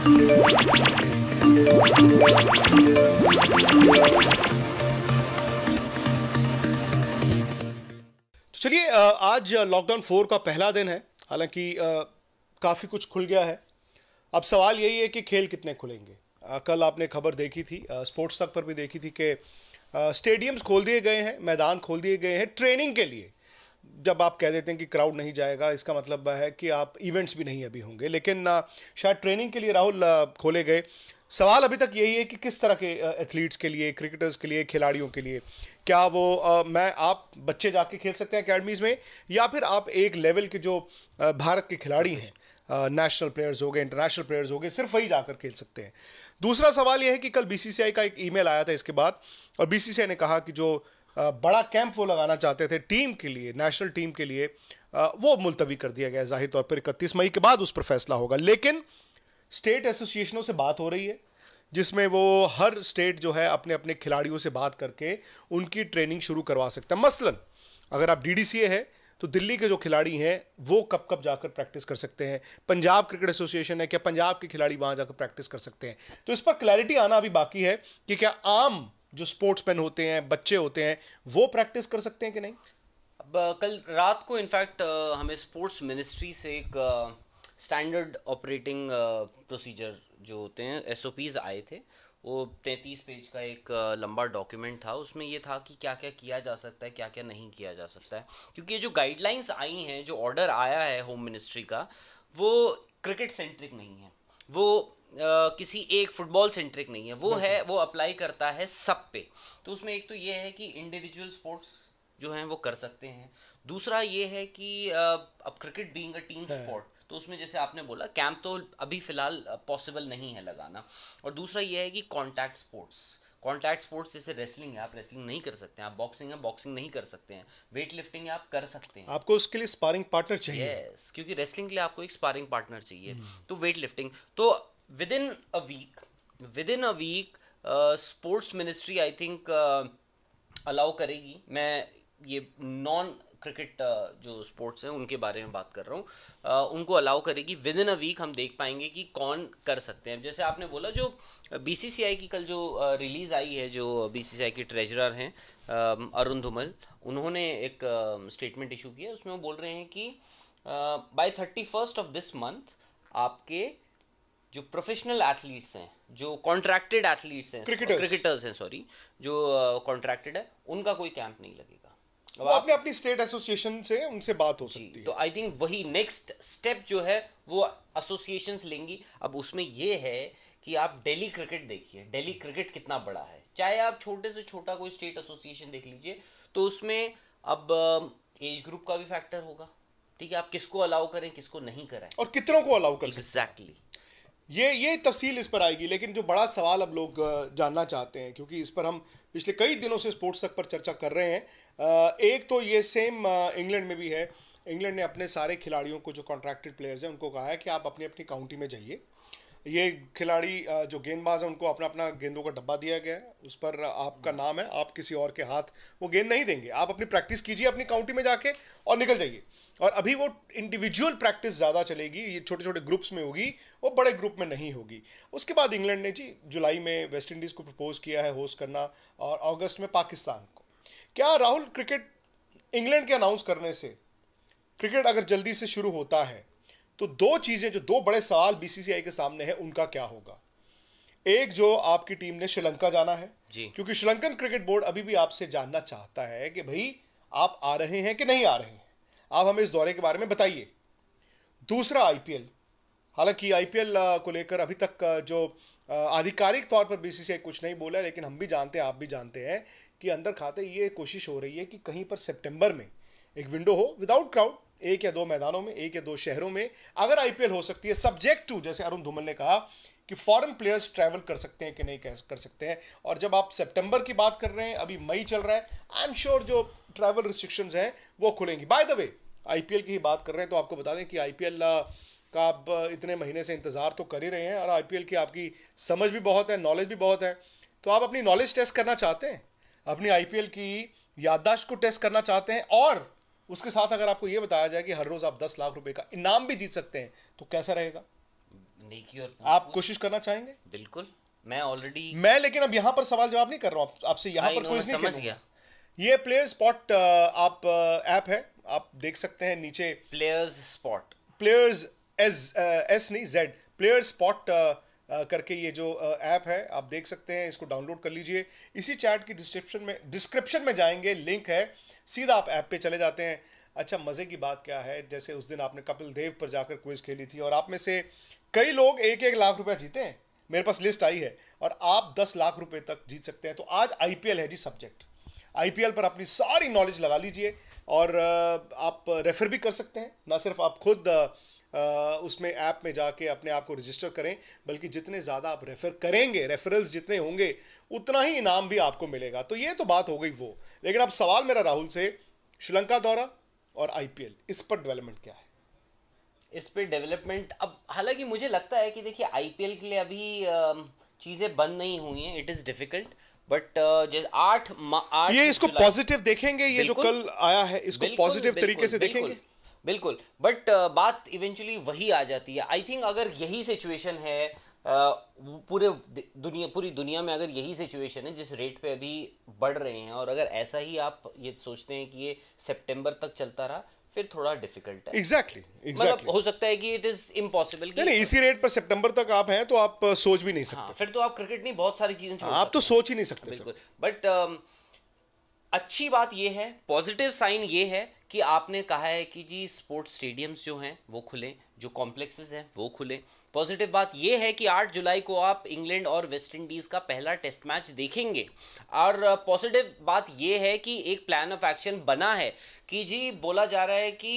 तो चलिए आज लॉकडाउन फोर का पहला दिन है हालांकि काफ़ी कुछ खुल गया है अब सवाल यही है कि खेल कितने खुलेंगे कल आपने खबर देखी थी स्पोर्ट्स तक पर भी देखी थी कि स्टेडियम्स खोल दिए गए हैं मैदान खोल दिए गए हैं ट्रेनिंग के लिए जब आप कह देते हैं कि क्राउड नहीं जाएगा इसका मतलब है कि आप इवेंट्स भी नहीं अभी होंगे लेकिन शायद ट्रेनिंग के लिए राहुल खोले गए सवाल अभी तक यही है कि किस तरह के एथलीट्स के लिए क्रिकेटर्स के लिए खिलाड़ियों के लिए क्या वो आ, मैं आप बच्चे जाके खेल सकते हैं अकेडमीज़ में या फिर आप एक लेवल के जो भारत के खिलाड़ी हैं नेशनल प्लेयर्स हो गए इंटरनेशनल प्लेयर्स हो गए सिर्फ वही जाकर खेल सकते हैं दूसरा सवाल यह है कि कल बीसीसीआई का एक ईमेल आया था इसके बाद और बीसीसीआई ने कहा कि जो बड़ा कैंप वो लगाना चाहते थे टीम के लिए नेशनल टीम के लिए वो मुलतवी कर दिया गया जाहिर तौर पर इकतीस मई के बाद उस पर फैसला होगा लेकिन स्टेट एसोसिएशनों से बात हो रही है जिसमें वो हर स्टेट जो है अपने अपने खिलाड़ियों से बात करके उनकी ट्रेनिंग शुरू करवा सकता है मसलन अगर आप डी है तो दिल्ली के जो खिलाड़ी हैं वो कब कब जाकर प्रैक्टिस कर सकते हैं पंजाब क्रिकेट एसोसिएशन है क्या पंजाब के खिलाड़ी वहाँ जाकर प्रैक्टिस कर सकते हैं तो इस पर क्लैरिटी आना अभी बाकी है कि क्या आम जो स्पोर्ट्स मैन होते हैं बच्चे होते हैं वो प्रैक्टिस कर सकते हैं कि नहीं अब कल रात को इनफैक्ट हमें स्पोर्ट्स मिनिस्ट्री से एक स्टैंडर्ड ऑपरेटिंग प्रोसीजर जो होते हैं एस आए थे वो तैंतीस पेज का एक लंबा डॉक्यूमेंट था उसमें ये था कि क्या क्या किया जा सकता है क्या क्या नहीं किया जा सकता है क्योंकि ये जो गाइडलाइंस आई हैं जो ऑर्डर आया है होम मिनिस्ट्री का वो क्रिकेट सेंट्रिक नहीं है वो किसी एक फुटबॉल सेंट्रिक नहीं है वो है वो अप्लाई करता है सब पे तो उसमें एक तो ये है कि इंडिविजुअल स्पोर्ट्स जो हैं वो कर सकते हैं दूसरा ये है कि अब cricket being a team sport तो उसमें जैसे आपने बोला कैंप तो अभी फिलहाल पॉसिबल नहीं है लगाना और दूसरा ये है कि कॉन्टैक्ट स्पोर्ट्स कॉन्टैक्ट स्पोर्ट्स जैसे रेसलिंग है आप रेसलिंग नहीं कर सकते हैं आप बॉक्सिंग है बॉक्सिंग नहीं कर सकते हैं वेट लिफ्टिंग है आप कर सकते हैं आपको उसके लिए स्पारिंग पार्टनर चाहिए yes, क्योंकि रेसलिंग के लिए आपको एक स्पारिंग पार्टनर चाहिए हम्म। तो वेट लिफ्टिंग तो within a week, within a week, sports ministry I think allow करेगी मैं ये नॉन क्रिकेट uh, जो स्पोर्ट्स हैं उनके बारे में बात कर रहा हूँ uh, उनको अलाउ करेगी विद इन अ वीक हम देख पाएंगे कि कौन कर सकते हैं जैसे आपने बोला जो बीसीसीआई की कल जो रिलीज़ uh, आई है जो बीसीसीआई के ट्रेजरर हैं um, अरुण धुमल उन्होंने एक स्टेटमेंट इशू किया उसमें वो बोल रहे हैं कि by thirty first of this month आपके जो प्रोफेशनल एथलीट्स हैं जो कॉन्ट्रैक्टेड एथलीट्स हैं क्रिकेटर्स हैं सॉरी जो कॉन्ट्रैक्टेड uh, है उनका कोई कैंप नहीं लगेगा अब आपने अपनी स्टेट एसोसिएशन से उनसे बात हो सकती है तो आई थिंक वही नेक्स्ट स्टेप जो है वो एसोसिएशन लेंगी अब उसमें ये है कि आप डेली क्रिकेट देखिए डेली क्रिकेट कितना बड़ा है चाहे आप छोटे से छोटा कोई स्टेट एसोसिएशन देख लीजिए तो उसमें अब एज uh, ग्रुप का भी फैक्टर होगा ठीक है आप किसको अलाउ करें किसको नहीं करें और कितनों को अलाउ करें एग्जैक्टली exactly. ये ये तफसील इस पर आएगी लेकिन जो बड़ा सवाल अब लोग जानना चाहते हैं क्योंकि इस पर हम पिछले कई दिनों से स्पोर्ट्स तक पर चर्चा कर रहे हैं एक तो ये सेम इंग्लैंड में भी है इंग्लैंड ने अपने सारे खिलाड़ियों को जो कॉन्ट्रैक्टेड प्लेयर्स हैं उनको कहा है कि आप अपनी अपनी काउंटी में जाइए ये खिलाड़ी जो गेंदबाज है उनको अपना अपना गेंदों का डब्बा दिया गया है उस पर आपका नाम है आप किसी और के हाथ वो गेंद नहीं देंगे आप अपनी प्रैक्टिस कीजिए अपनी काउंटी में जाके और निकल जाइए और अभी वो इंडिविजुअल प्रैक्टिस ज़्यादा चलेगी ये छोटे छोटे ग्रुप्स में होगी वो बड़े ग्रुप में नहीं होगी उसके बाद इंग्लैंड ने जी जुलाई में वेस्ट इंडीज़ को प्रपोज किया है होस्ट करना और अगस्त में पाकिस्तान को क्या राहुल क्रिकेट इंग्लैंड के अनाउंस करने से क्रिकेट अगर जल्दी से शुरू होता है तो दो चीज़ें जो दो बड़े सवाल बीसीसीआई के सामने है उनका क्या होगा एक जो आपकी टीम ने श्रीलंका जाना है जी क्योंकि श्रीलंकन क्रिकेट बोर्ड अभी भी आपसे जानना चाहता है कि भाई आप आ रहे हैं कि नहीं आ रहे हैं आप हमें इस दौरे के बारे में बताइए दूसरा आईपीएल हालांकि आईपीएल को लेकर अभी तक जो आधिकारिक तौर पर बीसीसीआई कुछ नहीं बोला लेकिन हम भी जानते हैं आप भी जानते हैं कि अंदर खाते ये कोशिश हो रही है कि कहीं पर सितंबर में एक विंडो हो विदाउट क्राउड एक या दो मैदानों में एक या दो शहरों में अगर आईपीएल हो सकती है सब्जेक्ट टू जैसे अरुण धूमल ने कहा कि फॉरेन प्लेयर्स ट्रैवल कर सकते हैं कि नहीं कर सकते हैं और जब आप सितंबर की बात कर रहे हैं अभी मई चल रहा है आई एम श्योर जो ट्रैवल रिस्ट्रिक्शंस हैं वो खुलेंगी बाय द वे आईपीएल की ही बात कर रहे हैं तो आपको बता दें कि आईपीएल का आप इतने महीने से इंतज़ार तो कर ही रहे हैं और आईपीएल की आपकी समझ भी बहुत है नॉलेज भी बहुत है तो आप अपनी नॉलेज टेस्ट करना चाहते हैं अपनी आईपीएल की याददाश्त को टेस्ट करना चाहते हैं और उसके साथ अगर आपको ये बताया जाए कि हर रोज आप दस लाख रुपए का इनाम भी जीत सकते हैं तो कैसा रहेगा नेकी और आप कोशिश करना चाहेंगे बिल्कुल मैं ऑलरेडी मैं लेकिन अब यहाँ पर सवाल जवाब नहीं कर रहा हूँ आपसे यहाँ पर कोई समझ गया ये प्लेयर स्पॉट आप ऐप है आप देख सकते हैं नीचे players spot players S S नहीं जेड प्लेयर स्पॉट करके ये जो ऐप है आप देख सकते हैं इसको डाउनलोड कर लीजिए इसी चैट की डिस्क्रिप्शन में डिस्क्रिप्शन में जाएंगे लिंक है सीधा आप ऐप पे चले जाते हैं अच्छा मज़े की बात क्या है जैसे उस दिन आपने कपिल देव पर जाकर क्विज खेली थी और आप में से कई लोग एक एक लाख रुपया जीते हैं मेरे पास लिस्ट आई है और आप दस लाख रुपये तक जीत सकते हैं तो आज आई है जी सब्जेक्ट आई पर अपनी सारी नॉलेज लगा लीजिए और आप रेफ़र भी कर सकते हैं ना सिर्फ आप खुद उसमें ऐप में जाके अपने आप को रजिस्टर करें बल्कि जितने ज़्यादा आप रेफ़र करेंगे रेफरल्स जितने होंगे उतना ही इनाम भी आपको मिलेगा तो ये तो बात हो गई वो लेकिन अब सवाल मेरा राहुल से श्रीलंका दौरा और आईपीएल इस पर डेवलपमेंट क्या है इस पर डेवलपमेंट अब हालांकि मुझे लगता है कि देखिए आईपीएल के लिए अभी चीज़ें बंद नहीं हुई हैं इट इज़ डिफिकल्ट बट जैसे आठ आठ ये इसको पॉजिटिव देखेंगे ये जो कल आया है इसको पॉजिटिव तरीके से देखेंगे बिल्कुल बट uh, बात इवेंचुअली वही आ जाती है आई थिंक अगर यही सिचुएशन है uh, पूरे दुनिया पूरी दुनिया में अगर यही सिचुएशन है जिस रेट पे अभी बढ़ रहे हैं और अगर ऐसा ही आप ये सोचते हैं कि ये सितंबर तक चलता रहा फिर थोड़ा डिफिकल्ट है एग्जैक्टली exactly, exactly. मतलब हो सकता है कि इट इज इम्पॉसिबल नहीं इसी रेट पर सितंबर तक आप हैं तो आप uh, सोच भी नहीं सकते हाँ, फिर तो आप क्रिकेट नहीं बहुत सारी चीजें आप तो सोच ही नहीं सकते बिल्कुल बट अच्छी बात यह है पॉजिटिव साइन ये है कि आपने कहा है कि जी स्पोर्ट्स स्टेडियम्स जो हैं वो खुलें जो कॉम्प्लेक्सेस हैं वो खुलें पॉजिटिव बात यह है कि 8 जुलाई को आप इंग्लैंड और वेस्ट इंडीज़ का पहला टेस्ट मैच देखेंगे और पॉजिटिव बात यह है कि एक प्लान ऑफ एक्शन बना है कि जी बोला जा रहा है कि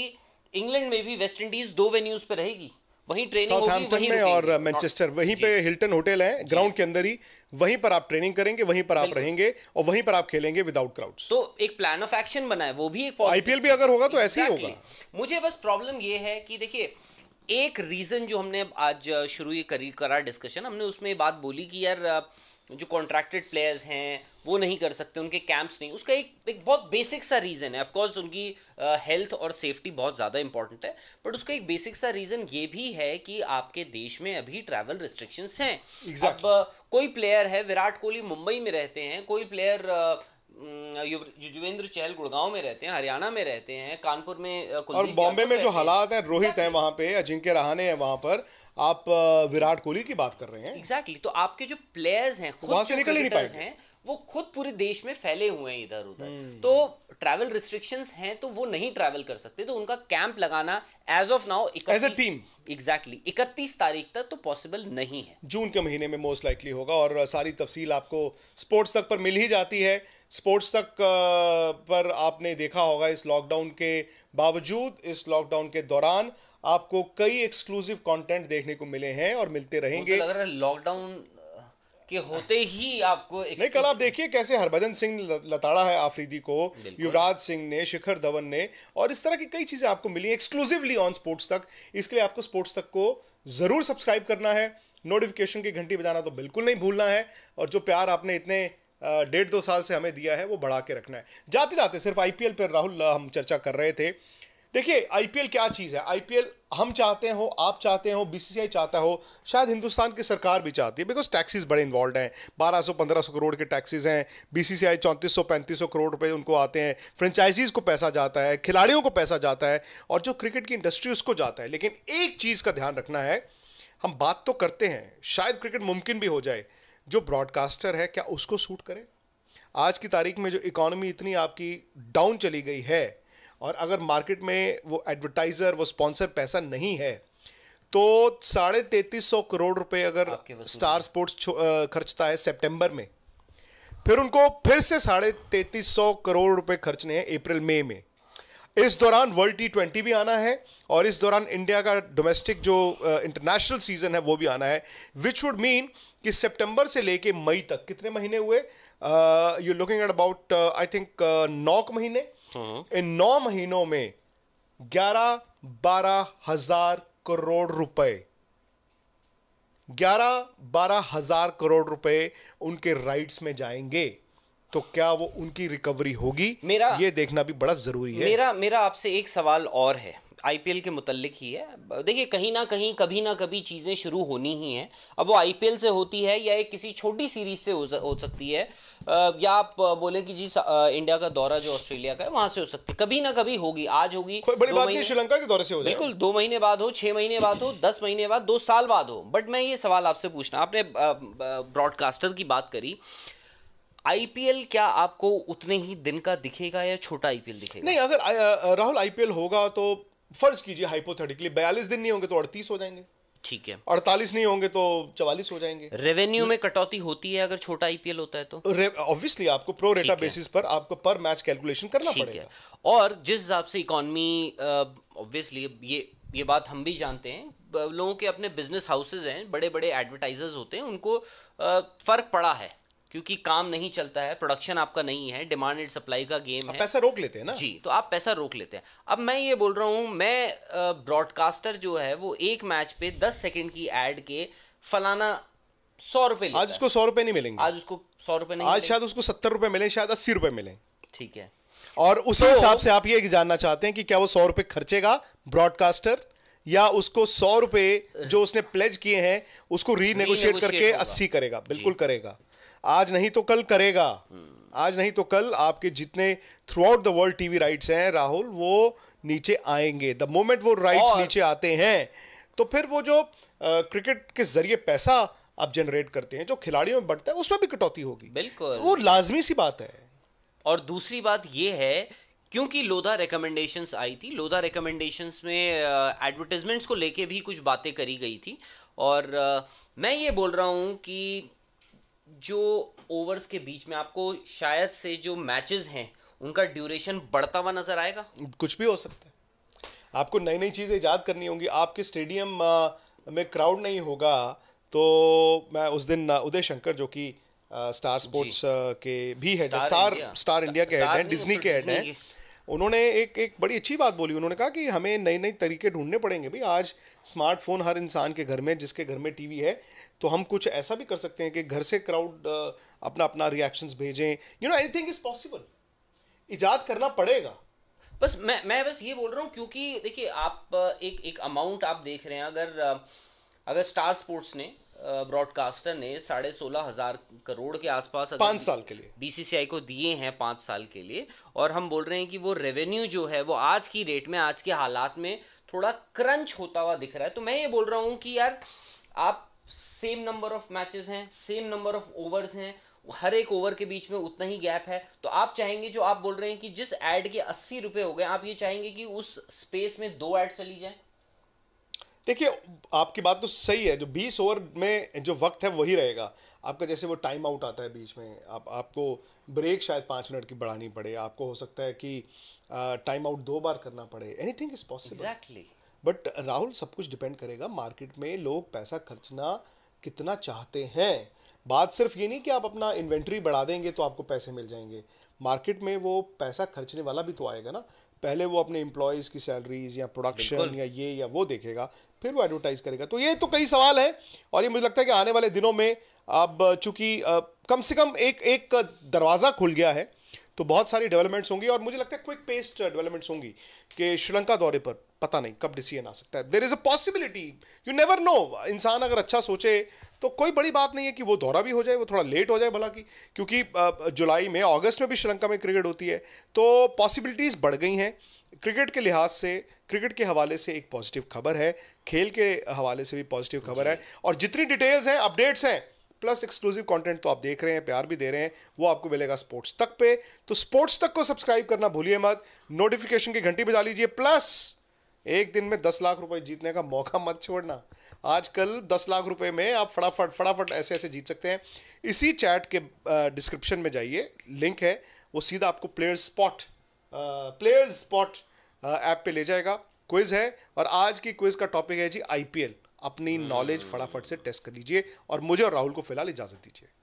इंग्लैंड में भी वेस्ट इंडीज़ दो वेन्यूज़ पर रहेगी वहीं ट्रेनिंग होगी वहीं में और मैनचेस्टर uh, वहीं पे हिल्टन होटल है ग्राउंड के अंदर ही वहीं पर आप ट्रेनिंग करेंगे वहीं पर आप रहेंगे और वहीं पर आप खेलेंगे विदाउट क्राउड तो एक प्लान ऑफ एक्शन बना है वो भी एक आईपीएल भी अगर होगा तो ऐसे ही होगा मुझे बस प्रॉब्लम ये है कि देखिए एक रीजन जो हमने आज uh, शुरू करी करा डिस्कशन हमने उसमें बात बोली कि यार uh, जो कॉन्ट्रैक्टेड प्लेयर्स हैं वो नहीं कर सकते उनके कैंप्स नहीं उसका एक एक बहुत बेसिक सा रीज़न है ऑफकोर्स उनकी हेल्थ uh, और सेफ्टी बहुत ज़्यादा इंपॉर्टेंट है बट उसका एक बेसिक सा रीज़न ये भी है कि आपके देश में अभी ट्रैवल रिस्ट्रिक्शंस हैं exactly. अब कोई प्लेयर है विराट कोहली मुंबई में रहते हैं कोई प्लेयर हम्म, युजवेंद्र चहल गुड़गांव में रहते हैं हरियाणा में रहते हैं कानपुर में और बॉम्बे में जो हालात है रोहित है वहां पे अजिंक्य रहाने हैं वहां पर आप विराट कोहली की बात कर रहे हैं एग्जैक्टली exactly. तो आपके जो प्लेयर्स हैं खुद से निकल नहीं पाए हैं वो खुद पूरे देश में फैले हुए हैं इधर उधर hmm. तो ट्रैवल रिस्ट्रिक्शंस हैं तो वो नहीं ट्रैवल कर सकते तो उनका कैंप लगाना as of now as a team exactly इकतीस तारीख तक तो पॉसिबल नहीं है जून के महीने में मोस्ट लाइकली होगा और सारी तफसील आपको स्पोर्ट्स तक पर मिल ही जाती है स्पोर्ट्स तक पर आपने देखा होगा इस लॉकडाउन के बावजूद इस लॉकडाउन के दौरान आपको कई एक्सक्लूसिव कंटेंट देखने को मिले हैं और मिलते रहेंगे तो लॉकडाउन के होते ही आपको नहीं कल आप देखिए कैसे हरभजन सिंह लताड़ा है आफरीदी को युवराज सिंह ने शिखर धवन ने और इस तरह की कई चीज़ें आपको मिली एक्सक्लूसिवली ऑन स्पोर्ट्स तक इसके लिए आपको स्पोर्ट्स तक को ज़रूर सब्सक्राइब करना है नोटिफिकेशन की घंटी बजाना तो बिल्कुल नहीं भूलना है और जो प्यार आपने इतने डेढ़ दो साल से हमें दिया है वो बढ़ा के रखना है जाते जाते सिर्फ आई पर राहुल हम चर्चा कर रहे थे देखिए आईपीएल क्या चीज़ है आईपीएल हम चाहते हो आप चाहते हो बीसीसीआई चाहता हो शायद हिंदुस्तान की सरकार भी चाहती है बिकॉज टैक्सेस बड़े इन्वॉल्व हैं 1200 1500 करोड़ के टैक्सेस हैं बीसीसीआई 3400 3500 करोड़ रुपए उनको आते हैं फ्रेंचाइजीज को पैसा जाता है खिलाड़ियों को पैसा जाता है और जो क्रिकेट की इंडस्ट्री उसको जाता है लेकिन एक चीज़ का ध्यान रखना है हम बात तो करते हैं शायद क्रिकेट मुमकिन भी हो जाए जो ब्रॉडकास्टर है क्या उसको सूट करेगा आज की तारीख में जो इकोनॉमी इतनी आपकी डाउन चली गई है और अगर मार्केट में वो एडवर्टाइज़र वो स्पॉन्सर पैसा नहीं है तो साढ़े तैतीस सौ करोड़ रुपए अगर स्टार स्पोर्ट्स खर्चता है सितंबर में फिर उनको फिर से साढ़े तैतीस सौ करोड़ रुपए खर्चने हैं अप्रैल मई में, में इस दौरान वर्ल्ड टी ट्वेंटी भी आना है और इस दौरान इंडिया का डोमेस्टिक जो इंटरनेशनल uh, सीजन है वो भी आना है विच वुड मीन कि सितंबर से लेके मई तक कितने महीने हुए you looking at about I think नौ महीने हम्म। इन नौ महीनों में ग्यारह बारह हजार करोड़ रुपए ग्यारह बारह हजार करोड़ रुपए उनके राइट्स में जाएंगे तो क्या वो उनकी रिकवरी होगी मेरा ये देखना भी बड़ा ज़रूरी है मेरा मेरा आपसे एक सवाल और है आईपीएल के मुतलिक ही है देखिए कहीं ना कहीं कभी ना कभी चीज़ें शुरू होनी ही हैं अब वो आईपीएल से होती है या एक किसी छोटी सीरीज से हो, सकती है या आप बोले कि जी इंडिया का दौरा जो ऑस्ट्रेलिया का है वहां से हो सकती है कभी ना कभी होगी आज होगी कोई बड़ी बात नहीं श्रीलंका के दौरे से हो बिल्कुल दो महीने बाद हो छः महीने बाद हो दस महीने बाद दो साल बाद हो बट मैं ये सवाल आपसे पूछना आपने ब्रॉडकास्टर की बात करी आईपीएल क्या आपको उतने ही दिन का दिखेगा या छोटा आईपीएल दिखेगा नहीं अगर राहुल आईपीएल होगा तो फर्ज कीजिए हाइपोथेटिकली बयालीस दिन नहीं होंगे तो अड़तीस हो जाएंगे ठीक है अड़तालीस नहीं होंगे तो चवालीस हो जाएंगे रेवेन्यू में कटौती होती है अगर छोटा आईपीएल होता है तो ऑब्वियसली आपको प्रो रेटा बेसिस पर आपको पर मैच कैलकुलेशन करना पड़ेगा और जिस हिसाब से इकोनॉमी ऑब्वियसली ये ये बात हम भी जानते हैं लोगों के अपने बिजनेस हाउसेज हैं बड़े बड़े एडवर्टाइजर्स होते हैं उनको फ़र्क पड़ा है क्योंकि काम नहीं चलता है प्रोडक्शन आपका नहीं है डिमांड एंड सप्लाई का गेम है पैसा रोक लेते हैं ना जी तो आप पैसा रोक लेते हैं अब मैं ये बोल रहा हूँ मैं ब्रॉडकास्टर जो है वो एक मैच पे दस सेकेंड की एड के फलाना सौ रुपए आज उसको सौ रुपए नहीं मिलेंगे आज उसको सौ रुपए नहीं आज शायद उसको सत्तर रुपए मिले शायद अस्सी रुपए मिले ठीक है और उसी तो हिसाब से आप ये जानना चाहते हैं कि क्या वो सौ रुपए खर्चेगा ब्रॉडकास्टर या उसको सौ रुपए जो उसने प्लेज किए हैं उसको रीनेगोशिएट करके अस्सी करेगा बिल्कुल करेगा आज नहीं तो कल करेगा आज नहीं तो कल आपके जितने throughout the world TV rights हैं राहुल वो नीचे आएंगे द मोमेंट वो राइट्स नीचे आते हैं तो फिर वो जो क्रिकेट के जरिए पैसा आप जनरेट करते हैं जो खिलाड़ियों में बढ़ता है उसमें भी कटौती होगी बिल्कुल वो लाजमी सी बात है और दूसरी बात ये है क्योंकि लोधा रिकमेंडेशंस आई थी लोधा रिकमेंडेशंस में एडवर्टीजमेंट्स को लेके भी कुछ बातें करी गई थी और आ, मैं ये बोल रहा हूँ कि जो ओवर्स के बीच में आपको शायद से जो मैचेस हैं उनका ड्यूरेशन बढ़ता हुआ नजर आएगा कुछ भी हो सकता है आपको नई नई चीज़ें ईजाद करनी होंगी आपके स्टेडियम में क्राउड नहीं होगा तो मैं उस दिन उदय शंकर जो कि स्टार स्पोर्ट्स के भी हेड स्टार स्टार इंडिया के हेड हैं डिज्नी तो के हेड हैं उन्होंने एक एक बड़ी अच्छी बात बोली उन्होंने कहा कि हमें नए नए तरीके ढूंढने पड़ेंगे भाई आज स्मार्टफोन हर इंसान के घर में जिसके घर में टीवी है तो हम कुछ ऐसा भी कर सकते हैं कि घर से क्राउड अपना अपना रिएक्शंस भेजें you know anything is possible ईजाद करना पड़ेगा बस मैं मैं बस ये बोल रहा हूँ क्योंकि देखिए आप एक एक अमाउंट आप देख रहे हैं अगर अगर स्टार स्पोर्ट्स ने ब्रॉडकास्टर ने साढ़े सोलह हजार करोड़ के आसपास पांच साल के लिए बीसीसीआई को दिए हैं पांच साल के लिए और हम बोल रहे हैं कि वो रेवेन्यू जो है वो आज की रेट में आज के हालात में थोड़ा क्रंच होता हुआ दिख रहा है तो मैं ये बोल रहा हूँ कि यार आप सेम नंबर ऑफ मैचेस हैं सेम नंबर ऑफ ओवर्स हैं हर एक ओवर के बीच में उतना ही गैप है तो आप चाहेंगे जो आप बोल रहे हैं कि जिस एड के अस्सी रुपए हो गए आप ये चाहेंगे कि उस स्पेस में दो एड चली जाए देखिए आपकी बात तो सही है जो बीस ओवर में जो वक्त है वही रहेगा आपका जैसे वो टाइम आउट आता है बीच में आप आपको ब्रेक शायद पाँच मिनट की बढ़ानी पड़े आपको हो सकता है कि टाइम आउट दो बार करना पड़े anything is possible exactly but Rahul सब कुछ डिपेंड करेगा मार्केट में लोग पैसा खर्चना कितना चाहते हैं बात सिर्फ ये नहीं कि आप अपना इन्वेंट्री बढ़ा देंगे तो आपको पैसे मिल जाएंगे मार्केट में वो पैसा खर्चने वाला भी तो आएगा ना पहले वो अपने इम्प्लॉयज की सैलरीज या प्रोडक्शन या ये या वो देखेगा फिर वो एडवर्टाइज करेगा तो ये तो कई सवाल है और ये मुझे लगता है कि आने वाले दिनों में अब चूंकि कम से कम एक एक दरवाज़ा खुल गया है तो बहुत सारी डेवलपमेंट्स होंगी और मुझे लगता है क्विक पेस्ट डेवलपमेंट्स होंगी कि श्रीलंका दौरे पर पता नहीं कब डिसीजन आ सकता है there is a possibility you never know इंसान अगर अच्छा सोचे तो कोई बड़ी बात नहीं है कि वो दौरा भी हो जाए वो थोड़ा लेट हो जाए भला की क्योंकि जुलाई में अगस्त में भी श्रीलंका में क्रिकेट होती है तो पॉसिबिलिटीज़ बढ़ गई हैं क्रिकेट के लिहाज से क्रिकेट के हवाले से एक पॉजिटिव खबर है खेल के हवाले से भी पॉजिटिव खबर है और जितनी डिटेल्स हैं अपडेट्स हैं प्लस एक्सक्लूसिव कंटेंट तो आप देख रहे हैं प्यार भी दे रहे हैं वो आपको मिलेगा स्पोर्ट्स तक पे तो स्पोर्ट्स तक को सब्सक्राइब करना भूलिए मत नोटिफिकेशन की घंटी बजा लीजिए प्लस एक दिन में दस लाख रुपए जीतने का मौका मत छोड़ना आजकल दस लाख रुपए में आप फटाफट फटाफट ऐसे ऐसे जीत सकते हैं इसी चैट के डिस्क्रिप्शन में जाइए लिंक है वो सीधा आपको players spot players spot app पे ले जाएगा क्विज है और आज की क्विज का टॉपिक है जी आईपीएल अपनी नॉलेज फटाफट से टेस्ट कर लीजिए और मुझे और राहुल को फिलहाल इजाज़त दीजिए